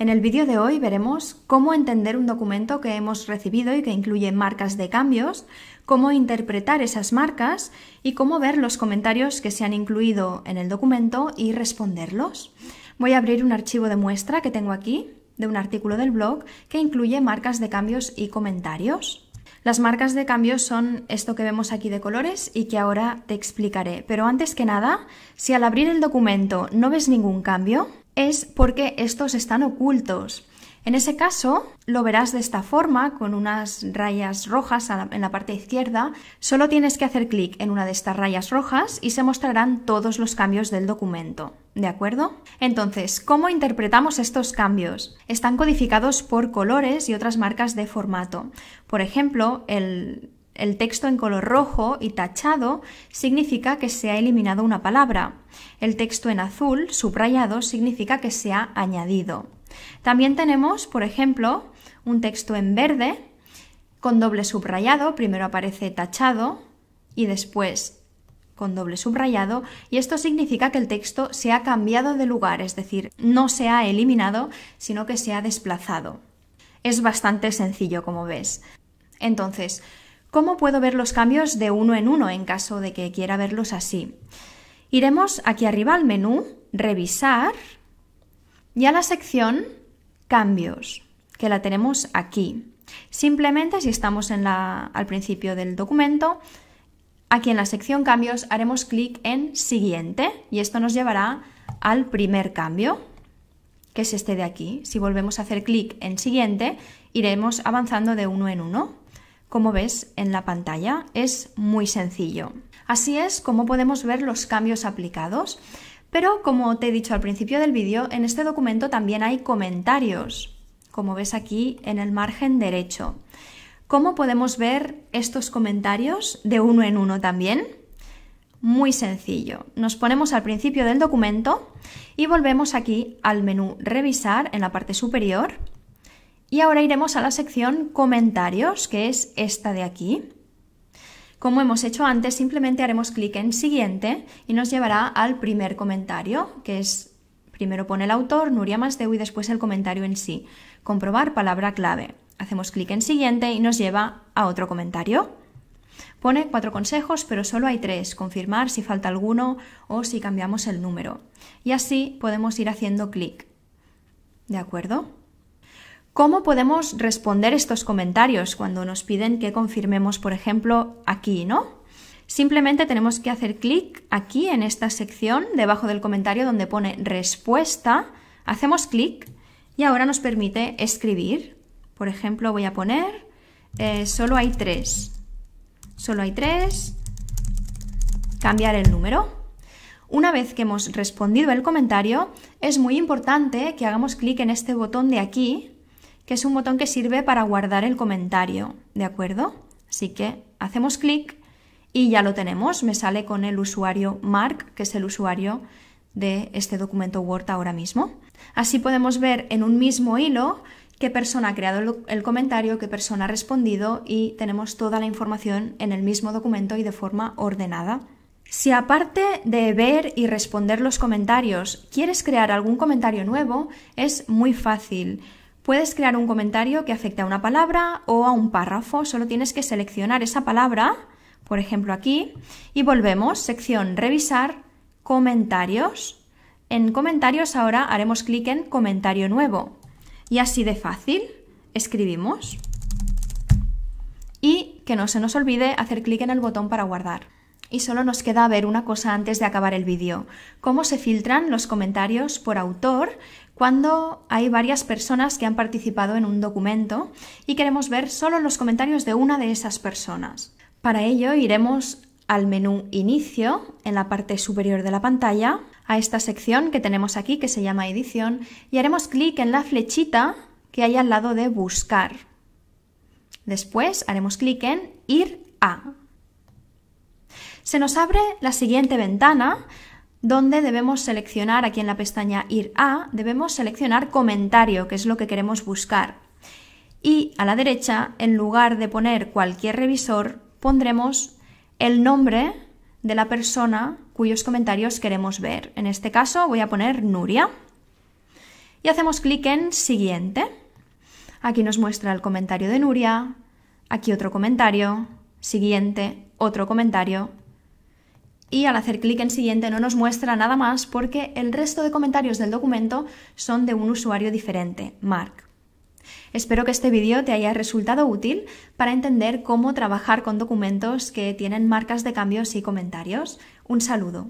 En el vídeo de hoy veremos cómo entender un documento que hemos recibido y que incluye marcas de cambios, cómo interpretar esas marcas y cómo ver los comentarios que se han incluido en el documento y responderlos. Voy a abrir un archivo de muestra que tengo aquí de un artículo del blog que incluye marcas de cambios y comentarios. Las marcas de cambios son esto que vemos aquí de colores y que ahora te explicaré. Pero antes que nada, si al abrir el documento no ves ningún cambio, es porque estos están ocultos. En ese caso, lo verás de esta forma, con unas rayas rojas en la parte izquierda. Solo tienes que hacer clic en una de estas rayas rojas y se mostrarán todos los cambios del documento. ¿De acuerdo? Entonces, ¿cómo interpretamos estos cambios? Están codificados por colores y otras marcas de formato. Por ejemplo, el el texto en color rojo y tachado significa que se ha eliminado una palabra. El texto en azul, subrayado, significa que se ha añadido. También tenemos, por ejemplo, un texto en verde con doble subrayado, primero aparece tachado y después con doble subrayado y esto significa que el texto se ha cambiado de lugar, es decir, no se ha eliminado, sino que se ha desplazado. Es bastante sencillo, como ves. Entonces, ¿Cómo puedo ver los cambios de uno en uno en caso de que quiera verlos así? Iremos aquí arriba al menú Revisar y a la sección Cambios, que la tenemos aquí. Simplemente si estamos en al principio del documento, aquí en la sección Cambios haremos clic en Siguiente y esto nos llevará al primer cambio, que es este de aquí. Si volvemos a hacer clic en Siguiente, iremos avanzando de uno en uno como ves en la pantalla. Es muy sencillo. Así es como podemos ver los cambios aplicados. Pero como te he dicho al principio del vídeo, en este documento también hay comentarios, como ves aquí en el margen derecho. ¿Cómo podemos ver estos comentarios de uno en uno también? Muy sencillo. Nos ponemos al principio del documento y volvemos aquí al menú Revisar en la parte superior y ahora iremos a la sección comentarios, que es esta de aquí. Como hemos hecho antes, simplemente haremos clic en siguiente y nos llevará al primer comentario, que es primero pone el autor, Nuria Masdeu y después el comentario en sí. Comprobar palabra clave. Hacemos clic en siguiente y nos lleva a otro comentario. Pone cuatro consejos, pero solo hay tres. Confirmar si falta alguno o si cambiamos el número. Y así podemos ir haciendo clic. ¿De acuerdo? ¿Cómo podemos responder estos comentarios cuando nos piden que confirmemos, por ejemplo, aquí, ¿no? Simplemente tenemos que hacer clic aquí en esta sección debajo del comentario donde pone respuesta. Hacemos clic y ahora nos permite escribir. Por ejemplo, voy a poner eh, solo hay tres. Solo hay tres. Cambiar el número. Una vez que hemos respondido el comentario, es muy importante que hagamos clic en este botón de aquí que es un botón que sirve para guardar el comentario, ¿de acuerdo? Así que hacemos clic y ya lo tenemos, me sale con el usuario Mark, que es el usuario de este documento Word ahora mismo. Así podemos ver en un mismo hilo qué persona ha creado el comentario, qué persona ha respondido y tenemos toda la información en el mismo documento y de forma ordenada. Si aparte de ver y responder los comentarios, quieres crear algún comentario nuevo, es muy fácil. Puedes crear un comentario que afecte a una palabra o a un párrafo, solo tienes que seleccionar esa palabra, por ejemplo aquí, y volvemos, sección revisar, comentarios. En comentarios ahora haremos clic en comentario nuevo. Y así de fácil, escribimos. Y que no se nos olvide hacer clic en el botón para guardar y solo nos queda ver una cosa antes de acabar el vídeo. ¿Cómo se filtran los comentarios por autor cuando hay varias personas que han participado en un documento y queremos ver solo los comentarios de una de esas personas? Para ello iremos al menú Inicio en la parte superior de la pantalla, a esta sección que tenemos aquí que se llama Edición y haremos clic en la flechita que hay al lado de Buscar. Después haremos clic en Ir a se nos abre la siguiente ventana donde debemos seleccionar, aquí en la pestaña Ir a, debemos seleccionar comentario, que es lo que queremos buscar. Y a la derecha, en lugar de poner cualquier revisor, pondremos el nombre de la persona cuyos comentarios queremos ver. En este caso voy a poner Nuria. Y hacemos clic en Siguiente. Aquí nos muestra el comentario de Nuria, aquí otro comentario, siguiente, otro comentario, y al hacer clic en siguiente no nos muestra nada más porque el resto de comentarios del documento son de un usuario diferente, Mark. Espero que este vídeo te haya resultado útil para entender cómo trabajar con documentos que tienen marcas de cambios y comentarios. Un saludo.